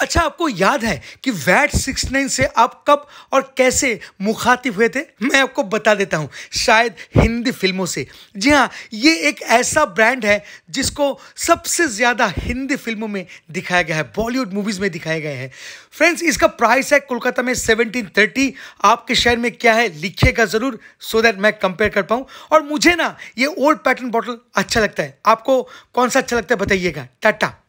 अच्छा आपको याद है कि वैट सिक्स नाइन से आप कब और कैसे मुखातिब हुए थे मैं आपको बता देता हूँ शायद हिंदी फिल्मों से जी हाँ ये एक ऐसा ब्रांड है जिसको सबसे ज़्यादा हिंदी फिल्मों में दिखाया गया है बॉलीवुड मूवीज़ में दिखाए गए हैं फ्रेंड्स इसका प्राइस है कोलकाता में सेवनटीन थर्टी आपके शहर में क्या है लिखिएगा ज़रूर सो देट दैट मैं कंपेयर कर पाऊँ और मुझे ना ये ओल्ड पैटर्न बॉटल अच्छा लगता है आपको कौन सा अच्छा लगता है बताइएगा टाटा